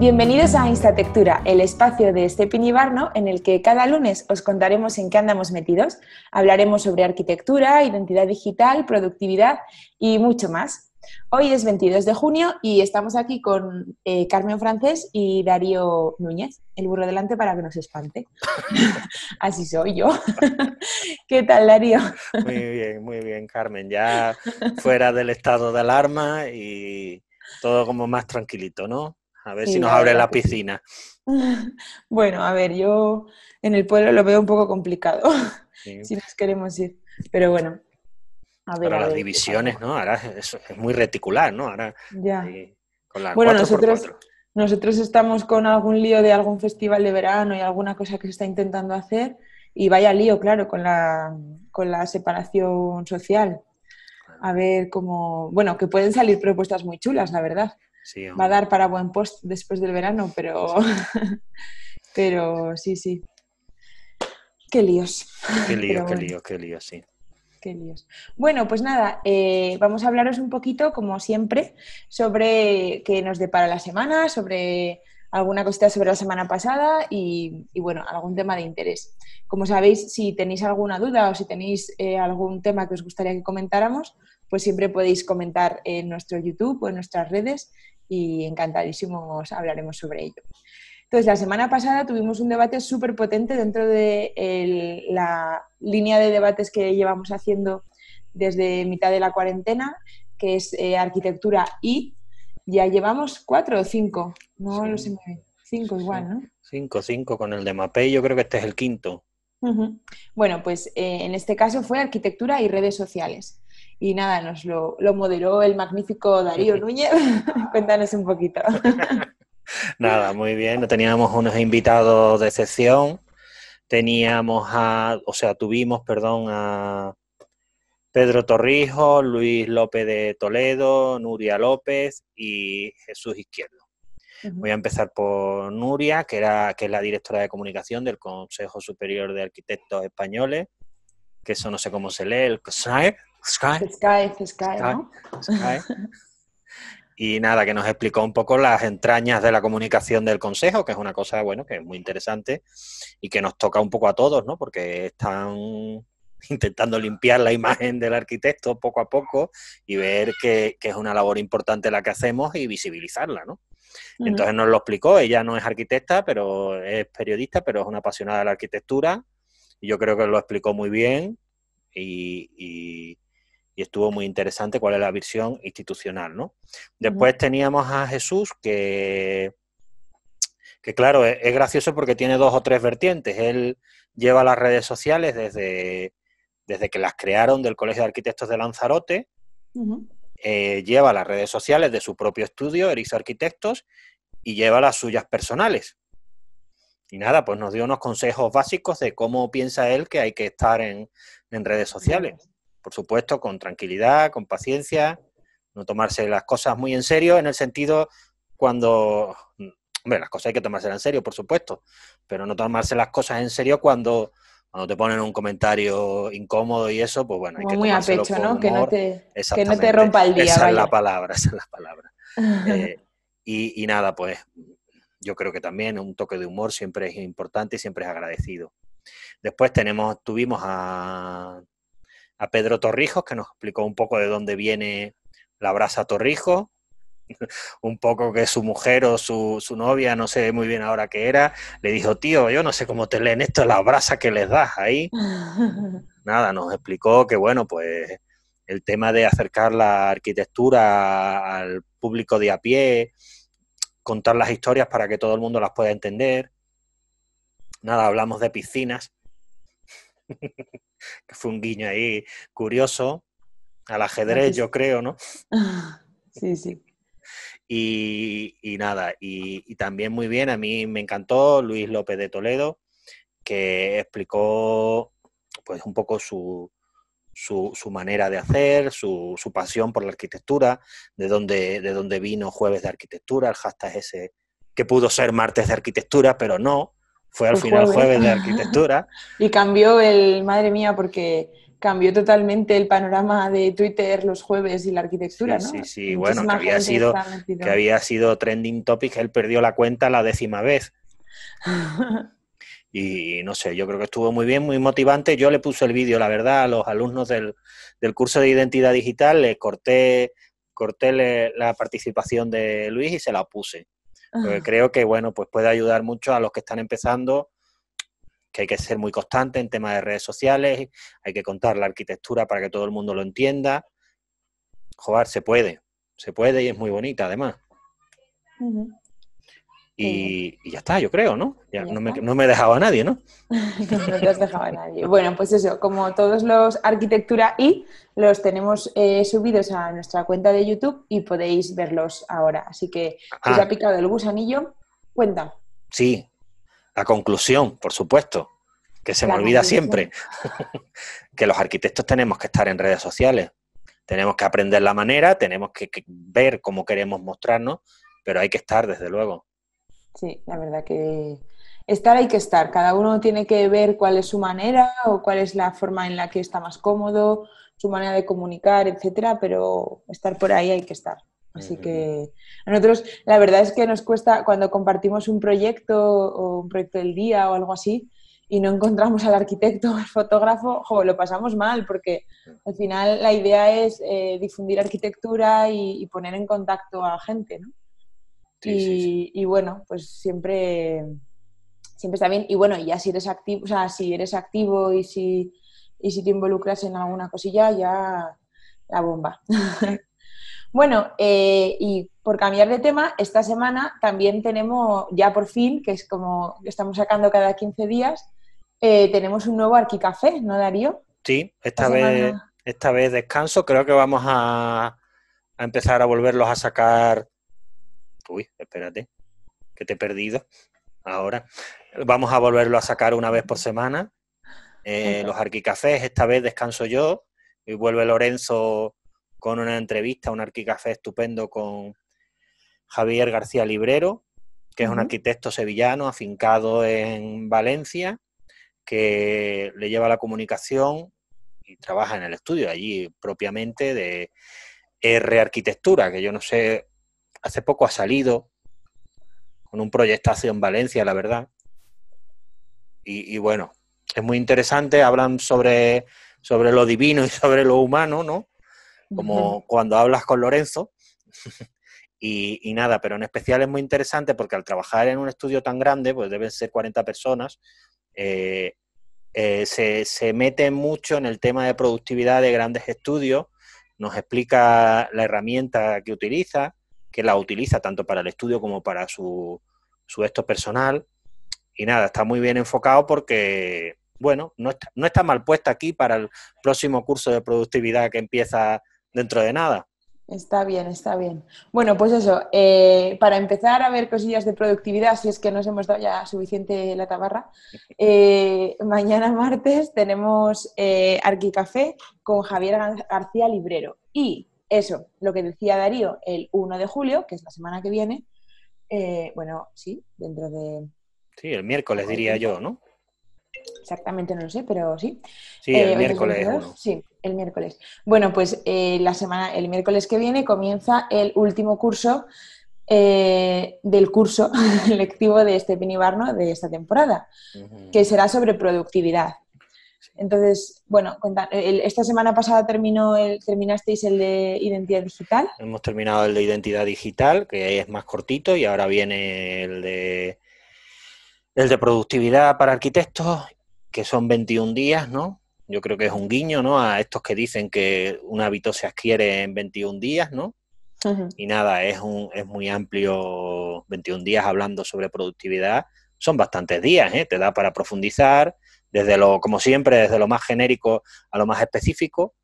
Bienvenidos a Instatectura, el espacio de Stepin Barno en el que cada lunes os contaremos en qué andamos metidos. Hablaremos sobre arquitectura, identidad digital, productividad y mucho más. Hoy es 22 de junio y estamos aquí con eh, Carmen Francés y Darío Núñez, el burro delante para que nos espante. Así soy yo. ¿Qué tal, Darío? Muy bien, muy bien, Carmen. Ya fuera del estado de alarma y todo como más tranquilito, ¿no? A ver si nos abre la piscina. Bueno, a ver, yo en el pueblo lo veo un poco complicado si nos queremos ir. Pero bueno, a ver. Ahora las divisiones, ¿no? Ahora es, muy reticular, ¿no? Ahora. Ya. bueno, nosotros, nosotros estamos con algún lío de algún festival de verano y alguna cosa que se está intentando hacer. Y vaya lío, claro, con la, con la separación social. A ver cómo. Bueno, que pueden salir propuestas muy chulas, la verdad. Va a dar para buen post después del verano, pero, pero sí, sí. Qué líos. Qué lío, qué lío, qué lío, sí. Qué líos. Bueno, pues nada, eh, vamos a hablaros un poquito, como siempre, sobre qué nos depara la semana, sobre alguna cosita sobre la semana pasada y, bueno, algún tema de interés. Como sabéis, si tenéis alguna duda o si tenéis eh, algún tema que os gustaría que comentáramos, pues siempre podéis comentar en nuestro YouTube o en nuestras redes y encantadísimos hablaremos sobre ello. Entonces, la semana pasada tuvimos un debate súper potente dentro de la línea de debates que llevamos haciendo desde mitad de la cuarentena, que es eh, arquitectura y ya llevamos cuatro o cinco, no lo sé cinco igual, ¿no? Cinco, cinco con el de MAPEI, yo creo que este es el quinto. Bueno, pues eh, en este caso fue arquitectura y redes sociales. Y nada, nos lo, lo moderó el magnífico Darío Núñez. Cuéntanos un poquito. nada, muy bien. Teníamos unos invitados de excepción. Teníamos a, o sea, tuvimos, perdón, a Pedro Torrijos, Luis López de Toledo, Nuria López y Jesús Izquierdo. Voy a empezar por Nuria, que, era, que es la directora de comunicación del Consejo Superior de Arquitectos Españoles, que eso no sé cómo se lee, el CSAE. Sky. Sky, Sky, ¿no? Y nada, que nos explicó un poco las entrañas de la comunicación del Consejo, que es una cosa, bueno, que es muy interesante y que nos toca un poco a todos, ¿no? Porque están intentando limpiar la imagen del arquitecto poco a poco y ver que, es una labor importante la que hacemos y visibilizarla, ¿no? Entonces nos lo explicó, ella no es arquitecta, pero es periodista, pero es una apasionada de la arquitectura. Y yo creo que lo explicó muy bien y, y estuvo muy interesante cuál es la visión institucional, ¿no? Después teníamos a Jesús que, que claro, es, gracioso porque tiene dos o tres vertientes. Él lleva las redes sociales desde, desde que las crearon del Colegio de Arquitectos de Lanzarote, eh, lleva las redes sociales de su propio estudio, Erizo Arquitectos, y lleva las suyas personales. Y nada, pues nos dio unos consejos básicos de cómo piensa él que hay que estar en, en redes sociales por supuesto, con tranquilidad, con paciencia, no tomarse las cosas muy en serio, en el sentido cuando, hombre, las cosas hay que tomárselas en serio, por supuesto, pero no tomarse las cosas en serio cuando, cuando te ponen un comentario incómodo y eso, pues bueno, hay que muy a pecho, ¿no? Que no, te, que no te rompa el día. Esa es la palabra, esa eh, y, y nada, pues yo creo que también un toque de humor siempre es importante y siempre es agradecido. Después tenemos, tuvimos a a Pedro Torrijos, que nos explicó un poco de dónde viene la brasa Torrijos, un poco que su mujer o su, su, novia, no sé muy bien ahora qué era, le dijo, tío, yo no sé cómo te leen esto, la brasa que les das ahí. Nada, nos explicó que, bueno, pues el tema de acercar la arquitectura al público de a pie, contar las historias para que todo el mundo las pueda entender. Nada, hablamos de piscinas, que fue un guiño ahí curioso al ajedrez, yo creo, ¿no? Sí, sí. Y, y nada, y, también muy bien, a mí me encantó Luis López de Toledo, que explicó pues un poco su, su, su manera de hacer, su, su, pasión por la arquitectura, de dónde, de dónde vino Jueves de Arquitectura, el hashtag ese que pudo ser Martes de Arquitectura, pero no, fue al final jueves. de arquitectura. y cambió el, madre mía, porque cambió totalmente el panorama de Twitter los jueves y la arquitectura, sí, ¿no? Sí, sí, bueno, que había, sido, que había sido trending topic, él perdió la cuenta la décima vez. y no sé, yo creo que estuvo muy bien, muy motivante. Yo le puse el vídeo, la verdad, a los alumnos del, curso de identidad digital, le corté, corté la participación de Luis y se la puse. Pues ah. creo que, bueno, pues puede ayudar mucho a los que están empezando, que hay que ser muy constante en temas de redes sociales, hay que contar la arquitectura para que todo el mundo lo entienda. Joder, se puede, se puede y es muy bonita además. Eh, y, ya está, yo creo, ¿no? no, me, he dejado a nadie, ¿no? no, te has dejado a nadie. Bueno, pues eso, como todos los arquitectura y los tenemos eh, subidos a nuestra cuenta de YouTube y podéis verlos ahora. Así que si os ah. ha picado el gusanillo, cuenta. Sí, la conclusión, por supuesto, que se me olvida siempre, que los arquitectos tenemos que estar en redes sociales, tenemos que aprender la manera, tenemos que ver cómo queremos mostrarnos, pero hay que estar, desde luego. Sí, la verdad que estar hay que estar. Cada uno tiene que ver cuál es su manera o cuál es la forma en la que está más cómodo, su manera de comunicar, etcétera, pero estar por ahí hay que estar. Así que a nosotros la verdad es que nos cuesta cuando compartimos un proyecto o un proyecto del día o algo así y no encontramos al arquitecto o al fotógrafo, lo pasamos mal porque al final la idea es eh, difundir arquitectura y, y, poner en contacto a gente, ¿no? y, bueno, pues siempre, siempre está bien. Y bueno, ya si eres activo, o sea, si eres activo y si, si te involucras en alguna cosilla, ya la bomba. bueno, eh, y por cambiar de tema, esta semana también tenemos, ya por fin, que es como estamos sacando cada 15 días, eh, tenemos un nuevo Arquicafé, ¿no, Darío? Sí, esta, vez, esta vez descanso. Creo que vamos a, a empezar a volverlos a sacar uy, espérate, que te he perdido. Ahora vamos a volverlo a sacar una vez por semana. Eh, los arquicafés, esta vez descanso yo y vuelve Lorenzo con una entrevista, un arquicafé estupendo con Javier García Librero, que es un arquitecto sevillano afincado en Valencia, que le lleva la comunicación y trabaja en el estudio allí propiamente de R Arquitectura, que yo no sé hace poco ha salido con un proyectazo en Valencia, la verdad. Y, bueno, es muy interesante, hablan sobre, sobre lo divino y sobre lo humano, ¿no? Como cuando hablas con Lorenzo. y, nada, pero en especial es muy interesante porque al trabajar en un estudio tan grande, pues deben ser 40 personas, eh, eh, se, se mete mucho en el tema de productividad de grandes estudios, nos explica la herramienta que utiliza, que la utiliza tanto para el estudio como para su, su esto personal. Y nada, está muy bien enfocado porque, bueno, no está, mal puesta aquí para el próximo curso de productividad que empieza dentro de nada. Está bien, está bien. Bueno, pues eso, eh, para empezar a ver cosillas de productividad, si es que nos hemos dado ya suficiente la tabarra, eh, mañana martes tenemos eh, Arquicafé con Javier García Librero. Y eso, lo que decía Darío, el 1 de julio, que es la semana que viene, eh, bueno, sí, dentro de... Sí, el miércoles diría yo, ¿no? Exactamente, no lo sé, pero sí. Sí, eh, el miércoles. Sí, el miércoles. Bueno, pues eh, la semana, el miércoles que viene comienza el último curso del curso lectivo de este Barno de esta temporada, que será sobre productividad. Entonces, bueno, esta semana pasada terminó el, terminasteis el de identidad digital. Hemos terminado el de identidad digital, que es más cortito, y ahora viene el de, el de productividad para arquitectos, que son 21 días, ¿no? Yo creo que es un guiño, ¿no? A estos que dicen que un hábito se adquiere en 21 días, ¿no? Y nada, es, un, es muy amplio, 21 días hablando sobre productividad, son bastantes días, ¿eh? Te da para profundizar, desde lo, como siempre, desde lo más genérico a lo más específico.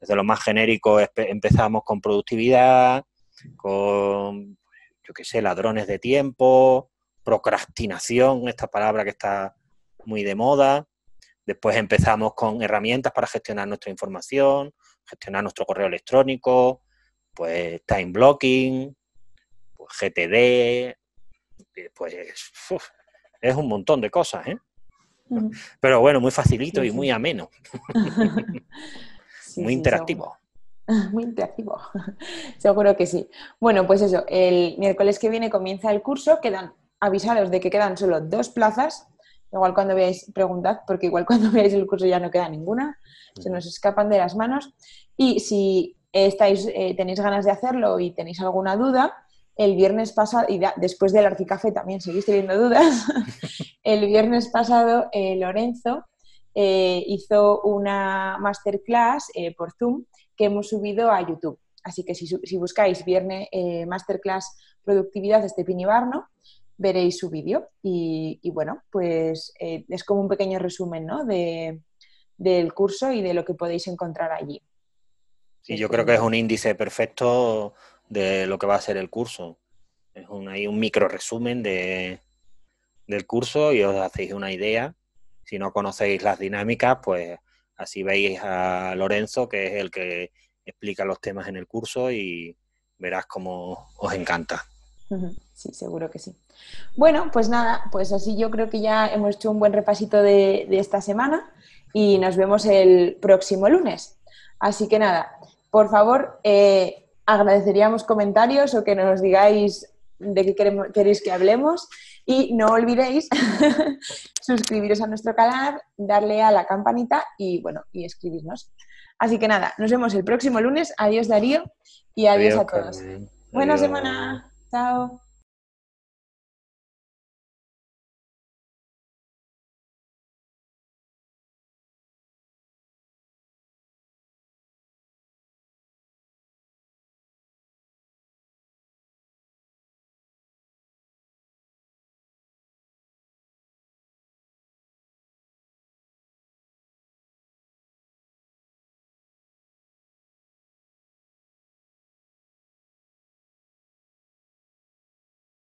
Desde lo más genérico empezamos con productividad, con, yo qué sé, ladrones de tiempo, procrastinación, esta palabra que está muy de moda. Después empezamos con herramientas para gestionar nuestra información, gestionar nuestro correo electrónico, pues time blocking, pues GTD, eh, pues es un montón de cosas, ¿eh? Pero bueno, muy facilito y muy ameno. muy interactivo. Muy interactivo, seguro que sí. Bueno, pues eso, el miércoles que viene comienza el curso, quedan, avisados de que quedan solo dos plazas, igual cuando veáis, preguntad, porque igual cuando veáis el curso ya no queda ninguna, se nos escapan de las manos. Y si estáis, eh, tenéis ganas de hacerlo y tenéis alguna duda, el viernes pasado, y después del Articafe también seguís teniendo dudas, el viernes pasado eh, Lorenzo eh, hizo una masterclass eh, por Zoom que hemos subido a YouTube. Así que si, buscáis viernes masterclass productividad de Stepini Barno, veréis su vídeo. Y, bueno, pues es como un pequeño resumen del curso y de lo que podéis encontrar allí. Sí, yo este creo que es un índice perfecto de lo que va a ser el curso. Es un, hay un micro resumen de, del curso y os hacéis una idea. Si no conocéis las dinámicas, pues así veis a Lorenzo, que es el que explica los temas en el curso y verás cómo os encanta. Sí, seguro que sí. Bueno, pues nada, pues así yo creo que ya hemos hecho un buen repasito de, de esta semana y nos vemos el próximo lunes. Así que nada, por favor, eh, agradeceríamos comentarios o que nos digáis de qué queréis que hablemos y no olvidéis suscribiros a nuestro canal, darle a la campanita y bueno, y escribirnos. Así que nada, nos vemos el próximo lunes. Adiós Darío y adiós, a todos. Buena semana. Chao.